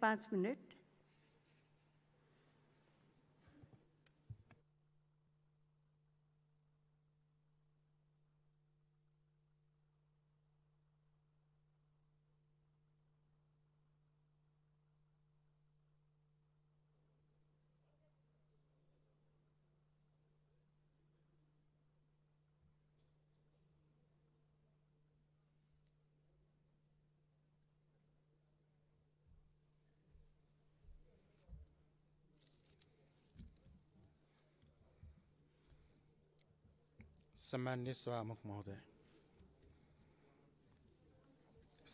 Past minute. सम्मान्य सभामुख महोदय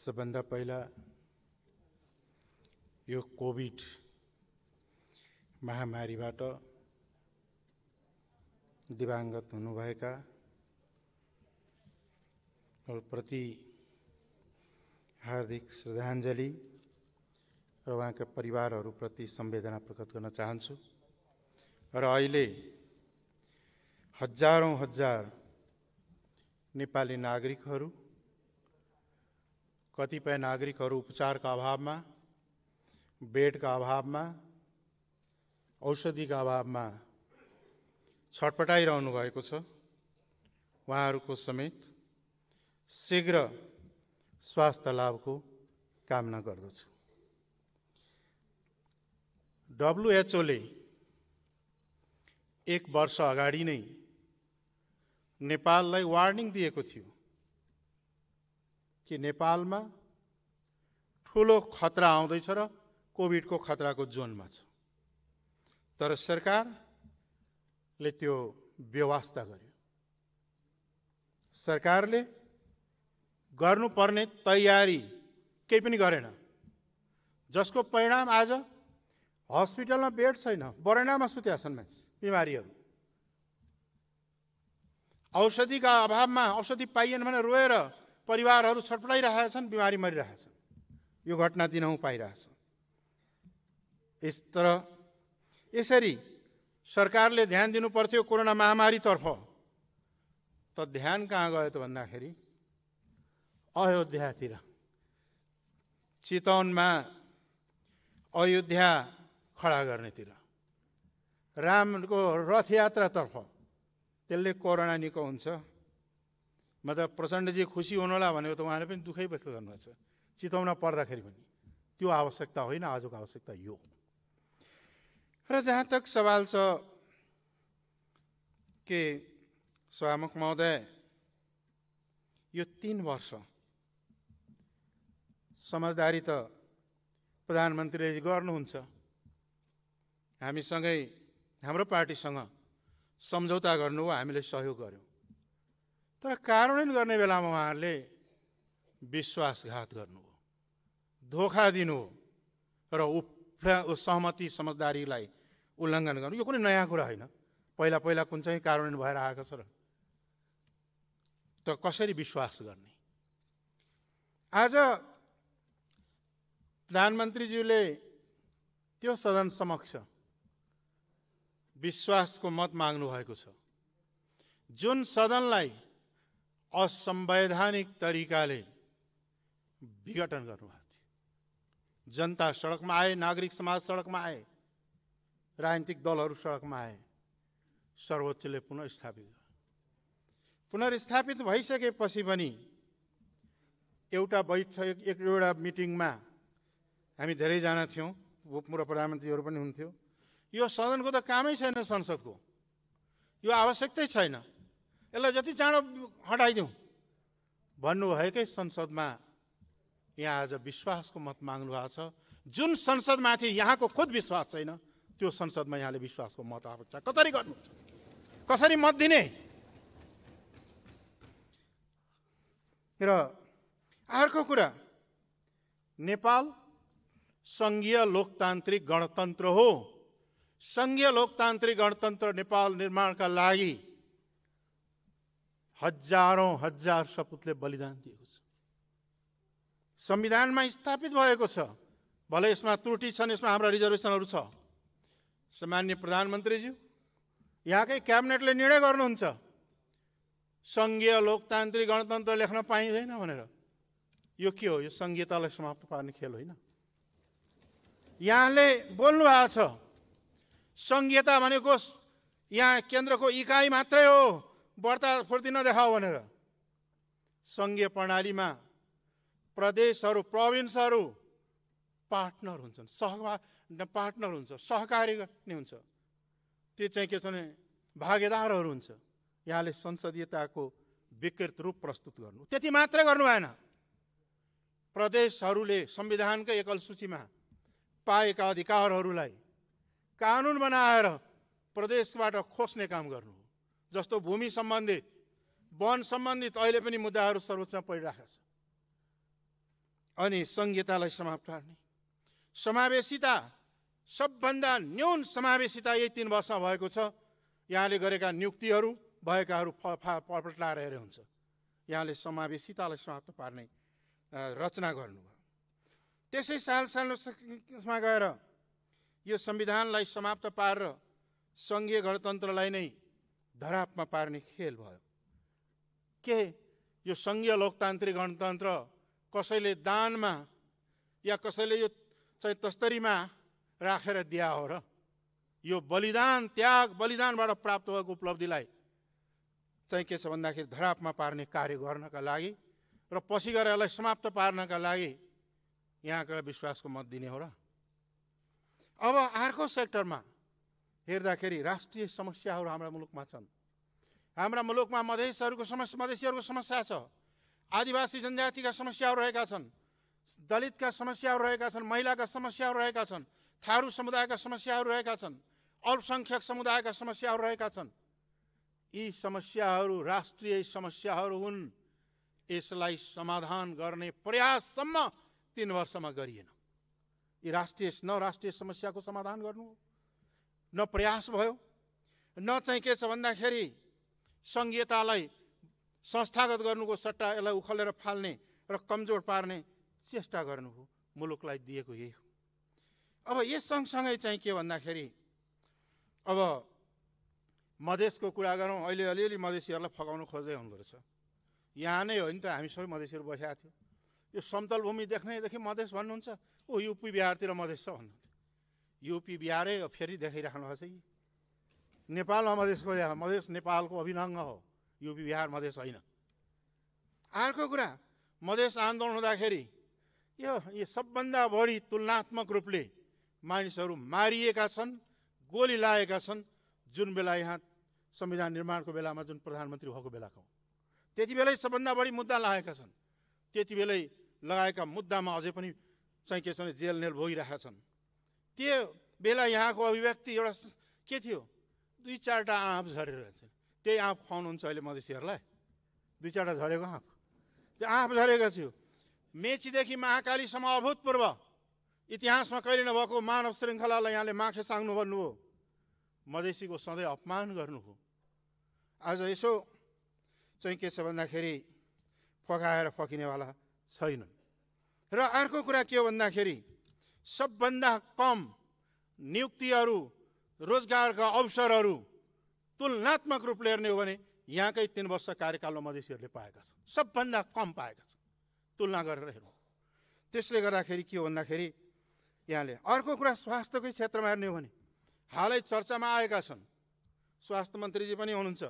सबभन्दा पहिला यो कोभिड महामारीबाट दिवाङ्गत हुनुभएका प्रति हार्दिक श्रद्धाञ्जली र उहाँका परिवारहरूप्रति सम्वेदना प्रकट गर्न चाहन्छु र अहिले हजारौँ हजार नेपाली नागरिकहरू कतिपय नागरिकहरू उपचारका अभावमा बेडका अभावमा औषधिका अभावमा छटपटाइरहनु भएको छ उहाँहरूको समेत शीघ्र स्वास्थ्य लाभको कामना गर्दछु डब्लुएचओले एक वर्ष अगाडि नै नेपाललाई वार्निङ दिएको थियो कि नेपालमा ठुलो खतरा आउँदैछ र कोभिडको खतराको जोनमा छ तर सरकारले त्यो व्यवस्था गर्यो सरकारले गर्नुपर्ने तयारी केही पनि गरेन जसको परिणाम आज हस्पिटलमा बेड छैन बरेनामा सुत्या छन् मान्छे बिमारीहरू औषधिका अभावमा औषधि पाइएन भने रोएर परिवारहरू छटपटाइरहेछन् बिमारी मरिरहेछन् यो घटना दिनहुँ पाइरहेछ यस तर यसरी सरकारले ध्यान दिनुपर्थ्यो कोरोना महामारीतर्फ त ध्यान कहाँ गयो त भन्दाखेरि अयोध्यातिर चितवनमा अयोध्या खडा गर्नेतिर रामको रथयात्रातर्फ त्यसले कोरोना निको हुन्छ मतलब त प्रचण्डजी खुसी हुनुहोला भनेको त उहाँले पनि दुःखै व्यक्त गर्नुहुन्छ चिताउन पर्दाखेरि पनि त्यो आवश्यकता होइन आजको आवश्यकता यो हो र जहाँ तक सवाल छ के सभामुख महोदय यो तिन वर्ष समझदारी त प्रधानमन्त्रीले गर्नुहुन्छ हामीसँगै हाम्रो पार्टीसँग सम्झौता गर्नु हो हामीले सहयोग गऱ्यौँ तर कार्यान्वयन गर्ने बेलामा उहाँहरूले विश्वासघात गर्नु हो धोका दिनु हो र उफ्रा सहमति समझदारीलाई उल्लङ्घन गर्नु यो कुनै नयाँ कुरा होइन पहिला पहिला कुन चाहिँ कार्यान्वयन भएर आएको छ र त कसरी विश्वास गर्ने आज प्रधानमन्त्रीज्यूले त्यो सदन समक्ष विश्वासको मत माग्नु भएको छ जुन सदनलाई असंवैधानिक तरिकाले विघटन गर्नुभएको थियो जनता सडकमा आए नागरिक समाज सडकमा आए राजनीतिक दलहरू सडकमा आए सर्वोच्चले पुनर्स्थापित गर्यो पुनर्स्थापित भइसकेपछि पनि एउटा बैठक एउटा मिटिङमा हामी धेरैजना थियौँ भूतपूर्व प्रधानमन्त्रीहरू पनि हुन्थ्यो यो सदनको त कामै छैन संसदको यो आवश्यकतै छैन यसलाई जति चाँडो हटाइदिउँ भन्नुभएकै संसदमा यहाँ आज विश्वासको मत माग्नु भएको छ जुन संसदमाथि यहाँको खुद विश्वास छैन त्यो संसदमा यहाँले विश्वासको मत छ कसरी गर्नु कसरी मत दिने र अर्को कुरा नेपाल सङ्घीय लोकतान्त्रिक गणतन्त्र हो सङ्घीय लोकतान्त्रिक गणतन्त्र नेपाल निर्माणका लागि हजारौँ हजार सपुतले बलिदान दिएको छ संविधानमा स्थापित भएको छ भले यसमा त्रुटि छन् यसमा हाम्रा रिजर्भेसनहरू छ सामान्य प्रधानमन्त्रीज्यू यहाँकै क्याबिनेटले निर्णय गर्नुहुन्छ सङ्घीय लोकतान्त्रिक गणतन्त्र लेख्न पाइँदैन भनेर यो के हो यो सङ्घीयतालाई समाप्त पार्ने खेल होइन यहाँले बोल्नु भएको छ सङ्घीयता भनेको यहाँ केन्द्रको इकाइ मात्रै हो व्रता फुर्ती नदेखाऊ भनेर सङ्घीय प्रणालीमा प्रदेशहरू प्रोभिन्सहरू पार्टनर हुन्छन् सहभा पार्टनर हुन्छ सहकारी नै हुन्छ त्यो चाहिँ के छ भने भागेदारहरू हुन्छ यहाँले संसदीयताको विकृत रूप प्रस्तुत गर्नु त्यति मात्रै गर्नु भएन प्रदेशहरूले संविधानकै एकल सूचीमा पाएका अधिकारहरूलाई कानुन बनाएर प्रदेशबाट खोस्ने काम गर्नु हो जस्तो भूमि सम्बन्धित वन सम्बन्धित अहिले पनि मुद्दाहरू सर्वोच्चमा परिरहेको छ अनि सङ्घीयतालाई समाप्त पार्ने समावेशिता सबभन्दा न्यून समावेशिता यही तिन वर्षमा भएको छ यहाँले गरेका नियुक्तिहरू भएकाहरू फपटाएर हेरे हुन्छ यहाँले समावेशितालाई समाप्त पार्ने रचना गर्नुभयो त्यसै साल सालमा गएर यो संविधानलाई समाप्त पारेर सङ्घीय गणतन्त्रलाई नै धरापमा पार्ने खेल भयो के यो सङ्घीय लोकतान्त्रिक गणतन्त्र कसैले दानमा या कसैले यो चाहिँ तस्तरीमा राखेर दिया हो र यो बलिदान त्याग बलिदानबाट प्राप्त भएको उपलब्धिलाई चाहिँ के छ भन्दाखेरि धरापमा पार्ने कार्य गर्नका लागि र पछि गएर यसलाई समाप्त पार्नका लागि यहाँका विश्वासको मत दिने हो र अब अर्को सेक्टरमा हेर्दाखेरि राष्ट्रिय समस्याहरू हाम्रा मुलुकमा छन् हाम्रा मुलुकमा मधेसहरूको समस्या मधेसीहरूको समस्या छ आदिवासी जनजातिका समस्याहरू रहेका छन् दलितका समस्याहरू रहेका छन् महिलाका समस्याहरू रहेका छन् थारू समुदायका समस्याहरू रहेका छन् अल्पसङ्ख्यक समुदायका समस्याहरू रहेका छन् यी समस्याहरू राष्ट्रिय समस्याहरू हुन् यसलाई समाधान गर्ने प्रयाससम्म तिन वर्षमा गरिएन यी राष्ट्रिय न राष्ट्रिय समस्याको समाधान गर्नु हो न प्रयास भयो न चाहिँ के छ भन्दाखेरि सङ्घीयतालाई संस्थागत गर्नुको सट्टा यसलाई उखलेर फाल्ने र कमजोर पार्ने चेष्टा गर्नु हो मुलुकलाई दिएको यही हो अब यस सँगसँगै चाहिँ के भन्दाखेरि अब मधेसको कुरा गरौँ अहिले अलिअलि मधेसीहरूलाई फगाउनु खोज्दै हुँदो रहेछ यहाँ नै हो नि त हामी सबै मधेसीहरू बसेका थियौँ यो समतल भूमि देख्नेदेखि मधेस भन्नुहुन्छ ओ युपी बिहारतिर मधेस छ भन्नुहुन्छ युपी बिहारै फेरि देखाइराख्नु भएको छ कि नेपालमा मधेसको मधेस नेपालको अभिनङ्ग हो युपी बिहार मधेस होइन अर्को कुरा मधेस आन्दोलन हुँदाखेरि यो यो सबभन्दा बढी तुलनात्मक रूपले मानिसहरू मारिएका छन् गोली लागेका छन् जुन बेला यहाँ संविधान निर्माणको बेलामा जुन प्रधानमन्त्री भएको बेलाको त्यति बेलै सबभन्दा बढी मुद्दा लागेका छन् त्यति बेलै लगाएका मुद्दामा अझै पनि चाहिँ के छ भने जेलनेल भोगिरहेका छन् त्यो बेला यहाँको अभिव्यक्ति एउटा के थियो दुई चारवटा आँप झरेर त्यही आँप खुवाउनुहुन्छ अहिले मधेसीहरूलाई दुई चारवटा झरेको आँप त्यो आँप झरेको थियो मेचीदेखि महाकालीसम्म अभूतपूर्व इतिहासमा कहिले नभएको मानव श्रृङ्खलालाई यहाँले माखे साङ्नु भन्नुभयो मधेसीको सधैँ अपमान गर्नु हो आज यसो चाहिँ के छ भन्दाखेरि फकाएर फकिनेवाला छैनन् र अर्को कुरा के हो भन्दाखेरि सबभन्दा कम नियुक्तिहरू रोजगारका अवसरहरू तुलनात्मक रूपले हेर्ने हो भने यहाँकै तिन वर्ष कार्यकालमा मधेसीहरूले पाएका छन् सबभन्दा कम पाएका छन् तुलना गरेर हेरौँ त्यसले गर्दाखेरि के हो भन्दाखेरि यहाँले अर्को कुरा स्वास्थ्यकै क्षेत्रमा हेर्ने हो भने हालै चर्चामा आएका छन् स्वास्थ्य मन्त्रीजी पनि हुनुहुन्छ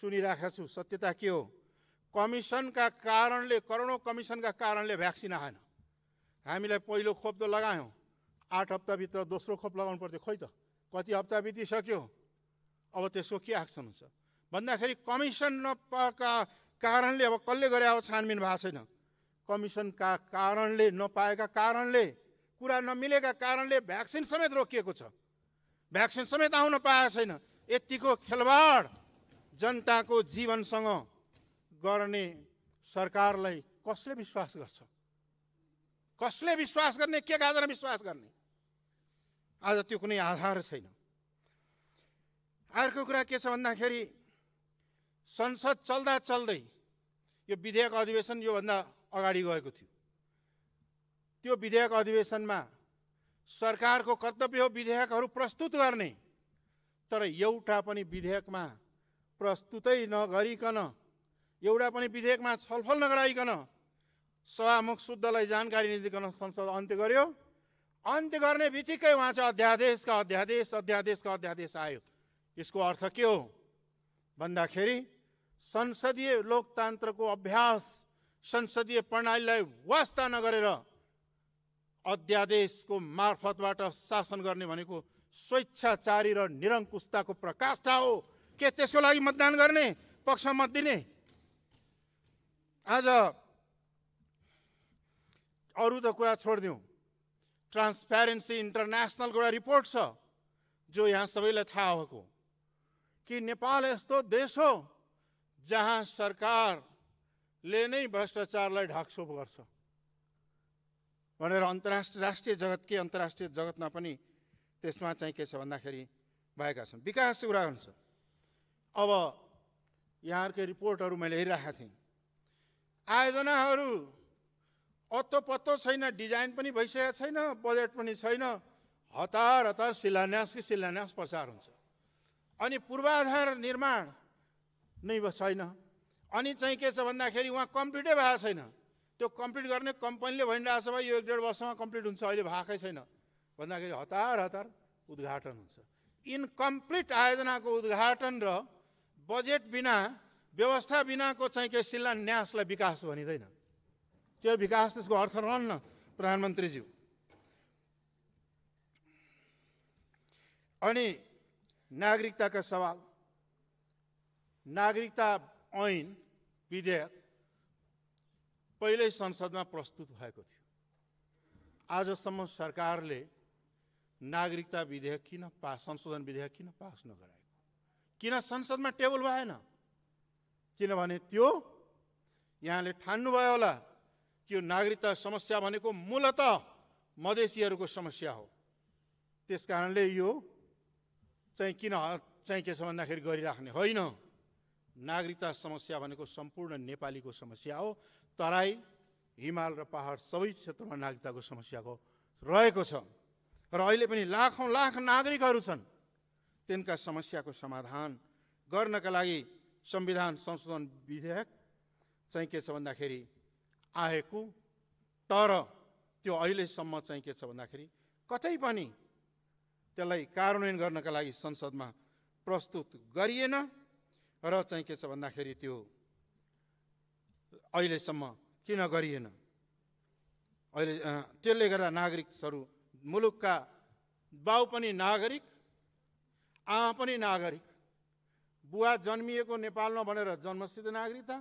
सुनिराखेको छु सत्यता के हो कमिसनका कारणले करोडौँ कमिसनका कारणले भ्याक्सिन आएन हामीलाई पहिलो खोप त लगायौँ आठ हप्ताभित्र दोस्रो खोप लगाउनु पर्थ्यो खोइ त कति हप्ता बितिसक्यो अब त्यसको के एक्सन हुन्छ भन्दाखेरि कमिसन नपाएका कारणले अब कसले गरे अब छानबिन भएको छैन कमिसनका कारणले नपाएका कारणले कुरा नमिलेका कारणले भ्याक्सिन समेत रोकिएको छ भ्याक्सिन समेत आउन पाएको छैन यत्तिको खेलवाड जनताको जीवनसँग गर्ने सरकारलाई कसले विश्वास गर्छ कसले विश्वास गर्ने के गाजर विश्वास गर्ने आज त्यो कुनै आधार छैन अर्को कुरा के छ भन्दाखेरि संसद चल्दा चल्दै यो विधेयक अधिवेशन योभन्दा अगाडि गएको थियो त्यो विधेयक अधिवेशनमा सरकारको कर्तव्य हो विधेयकहरू प्रस्तुत गर्ने तर एउटा पनि विधेयकमा प्रस्तुतै नगरिकन एउटा पनि विधेयकमा छलफल नगराइकन सभामुख शुद्धलाई जानकारी नदिकन संसद अन्त्य गर्यो अन्त्य गर्ने बित्तिकै उहाँ चाहिँ अध्यादेशका अध्यादेश अध्यादेशका अध्यादेश आयो यसको अर्थ के हो भन्दाखेरि संसदीय लोकतन्त्रको अभ्यास संसदीय प्रणालीलाई वास्ता नगरेर अध्यादेशको मार्फतबाट शासन गर्ने भनेको स्वेच्छाचारी र निरङ्कुशताको प्रकाष्ठा हो के त्यसको लागि मतदान गर्ने पक्षमा मत दिने आज अरू त कुरा छोडिदिउँ ट्रान्सप्यारेन्सी इन्टरनेसनलको एउटा रिपोर्ट छ जो यहाँ सबैलाई थाहा भएको कि नेपाल यस्तो देश हो जहाँ सरकारले नै भ्रष्टाचारलाई ढाकछोप गर्छ भनेर अन्तर्राष्ट्रिय राष्ट्रिय जगत के अन्तर्राष्ट्रिय जगतमा पनि त्यसमा चाहिँ के छ भन्दाखेरि भएका छन् विकास कुरा हुन्छ अब यहाँहरूकै रिपोर्टहरू मैले हेरिरहेको थिएँ आयोजनाहरू अत्तोपत्तो छैन डिजाइन पनि भइसकेको छैन बजेट पनि छैन हतार हतार शिलान्यास कि शिलान्यास प्रचार हुन्छ अनि पूर्वाधार निर्माण नै छैन अनि चाहिँ के छ भन्दाखेरि उहाँ कम्प्लिटै भएको छैन त्यो कम्प्लिट गर्ने कम्पनीले भनिरहेको छ भाइ यो एक डेढ वर्षमा कम्प्लिट हुन्छ अहिले भएकै छैन भन्दाखेरि हतार हतार उद्घाटन हुन्छ इन्कम्प्लिट आयोजनाको उद्घाटन र बजेट बिना व्यवस्था बिनाको चाहिँ के शिलान्यासलाई विकास भनिँदैन त्यो विकास त्यसको अर्थ रहन्न प्रधानमन्त्रीज्यू अनि नागरिकताका सवाल नागरिकता ऐन विधेयक पहिल्यै संसदमा प्रस्तुत भएको थियो आजसम्म सरकारले नागरिकता विधेयक किन पास संशोधन विधेयक किन पास नगराएको किन संसदमा टेबल भएन किनभने त्यो यहाँले ठान्नुभयो होला कि यो नागरिकता समस्या भनेको मूलत मधेसीहरूको समस्या हो त्यस कारणले यो चाहिँ किन चाहिँ के छ भन्दाखेरि गरिराख्ने होइन नागरिकता समस्या भनेको सम्पूर्ण नेपालीको समस्या हो तराई हिमाल र पहाड सबै क्षेत्रमा नागरिकताको समस्याको रहेको छ र अहिले पनि लाखौँ लाख नागरिकहरू छन् तिनका समस्याको समाधान गर्नका लागि संविधान संशोधन विधेयक चाहिँ के छ भन्दाखेरि आएको तर त्यो अहिलेसम्म चाहिँ के छ भन्दाखेरि कतै पनि त्यसलाई कार्यान्वयन गर्नका लागि संसदमा प्रस्तुत गरिएन र चाहिँ के छ भन्दाखेरि त्यो अहिलेसम्म किन गरिएन अहिले त्यसले गर्दा नागरिकहरू मुलुकका बाउ पनि नागरिक आमा पनि नागरिक बुवा जन्मिएको नेपालमा भनेर जन्मसिद्ध नागरिकता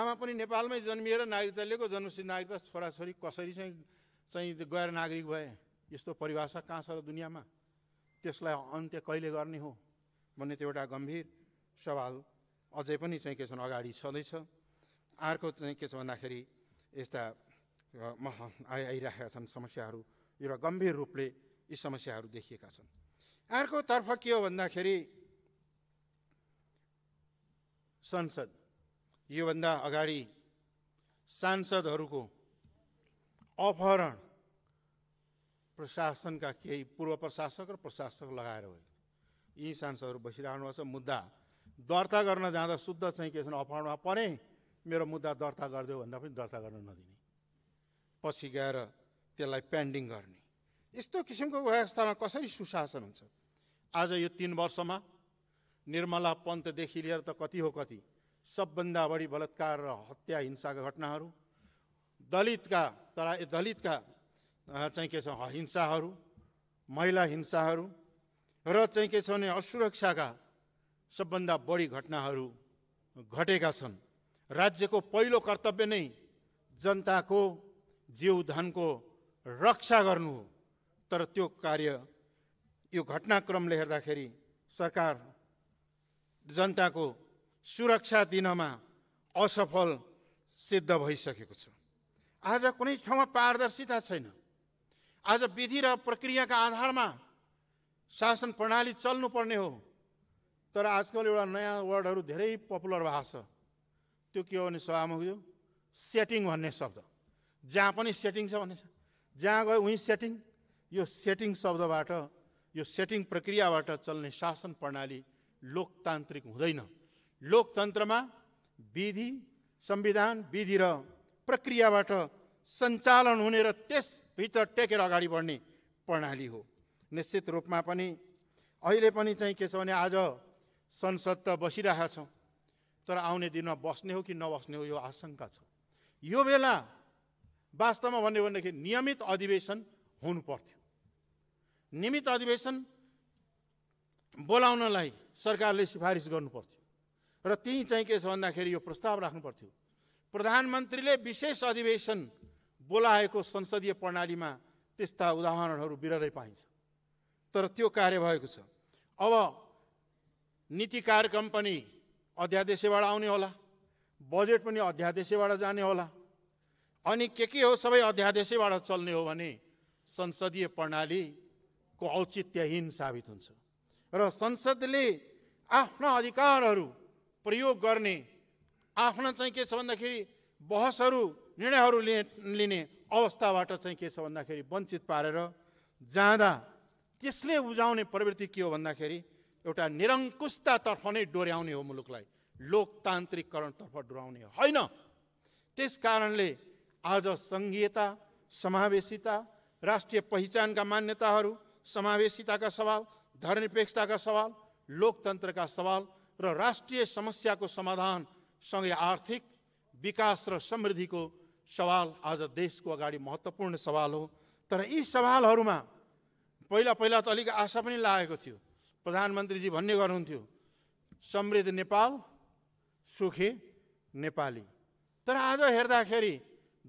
आमा पनि नेपालमै जन्मिएर नागरिकता लिएको जन्मसिद्ध नागरिकता छोराछोरी कसरी चाहिँ चाहिँ गएर नागरिक भए यस्तो परिभाषा कहाँ छ र दुनियाँमा त्यसलाई अन्त्य कहिले गर्ने हो भन्ने त्यो एउटा गम्भीर सवाल अझै पनि चाहिँ के भने अगाडि छँदैछ अर्को चाहिँ के छ भन्दाखेरि यस्ता आइ आइरहेका छन् समस्याहरू एउटा गम्भीर रूपले यी समस्याहरू देखिएका छन् अर्कोतर्फ के हो भन्दाखेरि संसद योभन्दा अगाडि सांसदहरूको अपहरण प्रशासनका केही पूर्व प्रशासक र प्रशासक लगाएर होइन यी सांसदहरू बसिरहनु भएको छ मुद्दा दर्ता गर्न जाँदा शुद्ध चाहिँ के छ अपहरणमा परे मेरो मुद्दा दर्ता गरिदियो भन्दा पनि दर्ता गर्न नदिने पछि गएर त्यसलाई पेन्डिङ गर्ने यस्तो किसिमको व्यवस्थामा कसरी सुशासन हुन्छ आज यो तिन वर्षमा निर्मला पन्तदेखि लिएर त कति हो कति सबभन्दा बढी बलात्कार र हत्या हिंसाका घटनाहरू दलितका तरा दलितका चाहिँ के छ हिंसाहरू महिला हिंसाहरू र चाहिँ के छ भने असुरक्षाका सबभन्दा बढी घटनाहरू घटेका छन् राज्यको पहिलो कर्तव्य नै जनताको जीव धनको रक्षा गर्नु हो तर त्यो कार्य यो घटनाक्रमले हेर्दाखेरि सरकार जनताको सुरक्षा दिनमा असफल सिद्ध भइसकेको छ आज कुनै ठाउँमा पारदर्शिता छैन आज विधि र प्रक्रियाका आधारमा शासन प्रणाली चल्नुपर्ने हो तर आजकल एउटा नयाँ वर्डहरू धेरै पपुलर भएको छ त्यो के हो भने सभामुख यो सेटिङ भन्ने शब्द जहाँ पनि सेटिङ छ भन्ने छ जहाँ गयो उहीँ सेटिङ यो सेटिङ शब्दबाट यो सेटिङ प्रक्रियाबाट चल्ने शासन प्रणाली लोकतान्त्रिक हुँदैन लोकतन्त्रमा विधि संविधान विधि र प्रक्रियाबाट सञ्चालन हुने र त्यसभित्र टेकेर अगाडि बढ्ने प्रणाली हो निश्चित रूपमा पनि अहिले पनि चाहिँ के छ भने आज संसद त बसिरहेका छौँ तर आउने दिनमा बस्ने हो कि नबस्ने हो यो आशंका छ यो बेला वास्तवमा भन्यो भनेदेखि नियमित अधिवेशन हुनु पर्थ्यो नियमित अधिवेशन बोलाउनलाई सरकारले सिफारिस गर्नुपर्थ्यो र त्यहीँ चाहिँ के छ भन्दाखेरि यो प्रस्ताव राख्नु पर्थ्यो प्रधानमन्त्रीले विशेष अधिवेशन बोलाएको संसदीय प्रणालीमा त्यस्ता उदाहरणहरू बिरलै पाइन्छ तर त्यो कार्य भएको छ अब नीति कार्यक्रम पनि अध्यादेशबाट आउने होला बजेट पनि अध्यादेशबाट जाने होला अनि के के हो सबै अध्यादेशैबाट चल्ने हो भने संसदीय प्रणालीको औचित्यहीन साबित हुन्छ र संसदले आफ्ना अधिकारहरू प्रयोग गर्ने आफ्ना चाहिँ के छ भन्दाखेरि बहसहरू निर्णयहरू लिने लिने अवस्थाबाट चाहिँ के छ भन्दाखेरि वञ्चित पारेर जाँदा त्यसले उब्जाउने प्रवृत्ति के हो भन्दाखेरि एउटा निरङ्कुशतातर्फ नै डोर्याउने हो मुलुकलाई लोकतान्त्रिककरणतर्फ डोर्याउने होइन त्यस कारणले आज सङ्घीयता समावेशिता राष्ट्रिय पहिचानका मान्यताहरू समावेशिताका सवाल धर्मनिरपेक्षताका सवाल लोकतन्त्रका सवाल र राष्ट्रिय समस्याको समाधान सँगै आर्थिक विकास र समृद्धिको सवाल आज देशको अगाडि महत्त्वपूर्ण सवाल हो तर यी सवालहरूमा पहिला पहिला त अलिक आशा पनि लागेको थियो प्रधानमन्त्रीजी भन्ने गर्नुहुन्थ्यो समृद्ध नेपाल सुखी नेपाली तर आज हेर्दाखेरि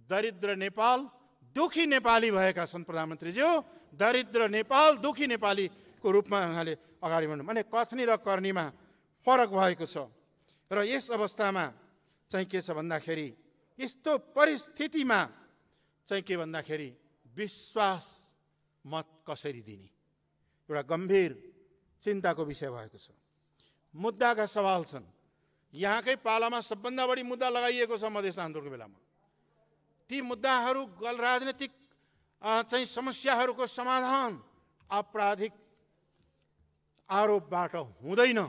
दरिद्र नेपाल दुखी नेपाली भएका छन् प्रधानमन्त्रीज्यू दरिद्र नेपाल दुखी नेपाली को रूपमा उहाँले अगाडि बढ्नु भने कथनी र कर्णीमा फरक भएको छ र यस अवस्थामा चाहिँ के छ भन्दाखेरि यस्तो परिस्थितिमा चाहिँ के भन्दाखेरि विश्वास मत कसरी दिने एउटा गम्भीर चिन्ताको विषय भएको छ मुद्दाका सवाल छन् यहाँकै पालामा सबभन्दा बढी मुद्दा लगाइएको छ मधेस आन्दोलनको बेलामा ती मुद्दाहरू राजनैतिक चाहिँ समस्याहरूको समाधान आपराधिक आरोपबाट हुँदैन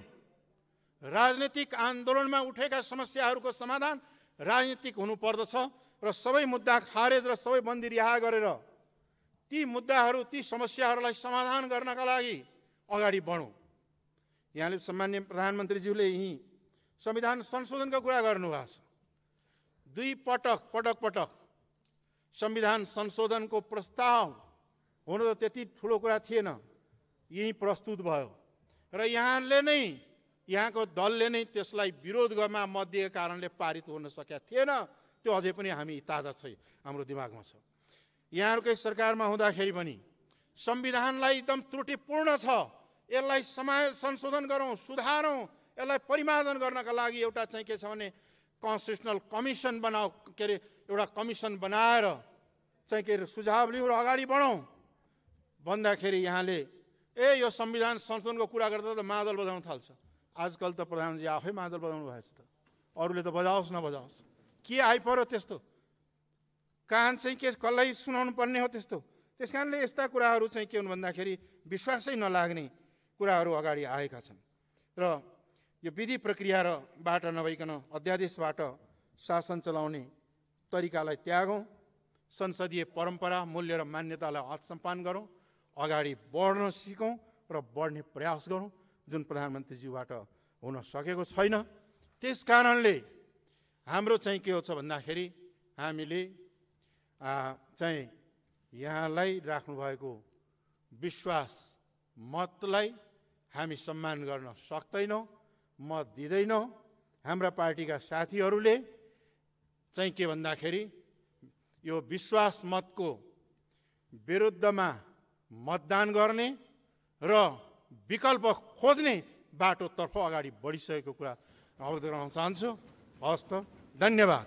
राजनैतिक आन्दोलनमा उठेका समस्याहरूको समाधान राजनीतिक हुनुपर्दछ र सबै मुद्दा खारेज र सबै बन्दी रिहा गरेर ती मुद्दाहरू ती समस्याहरूलाई समाधान गर्नका लागि अगाडि बढौँ यहाँले सामान्य प्रधानमन्त्रीज्यूले यहीँ संविधान संशोधनको कुरा गर्नुभएको छ दुई पटक पटक पटक संविधान संशोधनको प्रस्ताव हुन त त्यति ठुलो कुरा थिएन यहीँ प्रस्तुत भयो र यहाँले नै यहाँको दलले नै त्यसलाई विरोध गर्मा मध्य कारणले पारित हुन सकेका थिएन त्यो अझै पनि हामी ताजा छ हाम्रो दिमागमा छ यहाँहरूकै सरकारमा हुँदाखेरि पनि संविधानलाई एकदम त्रुटिपूर्ण छ यसलाई समाज संशोधन गरौँ सुधारौँ यसलाई परिमार्जन गर्नका लागि एउटा चाहिँ के छ भने कन्स्टिट्युसनल कमिसन बनाऊ के अरे एउटा कमिसन बनाएर चाहिँ के अरे सुझाव लिउँ र अगाडि बढौँ भन्दाखेरि यहाँले ए यो संविधान संशोधनको कुरा गर्दा त मादल बजाउन थाल्छ आजकल त प्रधानमन्त्री आफै मादल बजाउनु भएछ त अरूले त बजाओस् नबजाओस् के आइपऱ्यो त्यस्तो कान चाहिँ के कसलाई सुनाउनु पर्ने हो त्यस्तो त्यस कारणले यस्ता कुराहरू चाहिँ के हुन् भन्दाखेरि विश्वासै नलाग्ने कुराहरू अगाडि आएका छन् र यो विधि प्रक्रिया र बाट नभइकन अध्यादेशबाट शासन चलाउने तरिकालाई त्यागौँ संसदीय परम्परा मूल्य र मान्यतालाई हत सम्पान गरौँ अगाडि बढ्न सिकौँ र बढ्ने प्रयास गरौँ जुन प्रधानमन्त्रीज्यूबाट हुन सकेको छैन त्यस कारणले हाम्रो चाहिँ के हो छ भन्दाखेरि हामीले चाहिँ यहाँलाई राख्नुभएको विश्वास मतलाई हामी सम्मान गर्न सक्दैनौँ मत दिँदैनौँ हाम्रा पार्टीका साथीहरूले चाहिँ के भन्दाखेरि यो विश्वास मतको विरुद्धमा मतदान गर्ने र विकल्प खोज्ने बाटोतर्फ अगाडि बढिसकेको कुरा अवगत गराउन चाहन्छु हवस् त धन्यवाद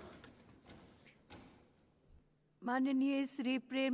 माननीय श्री प्रेम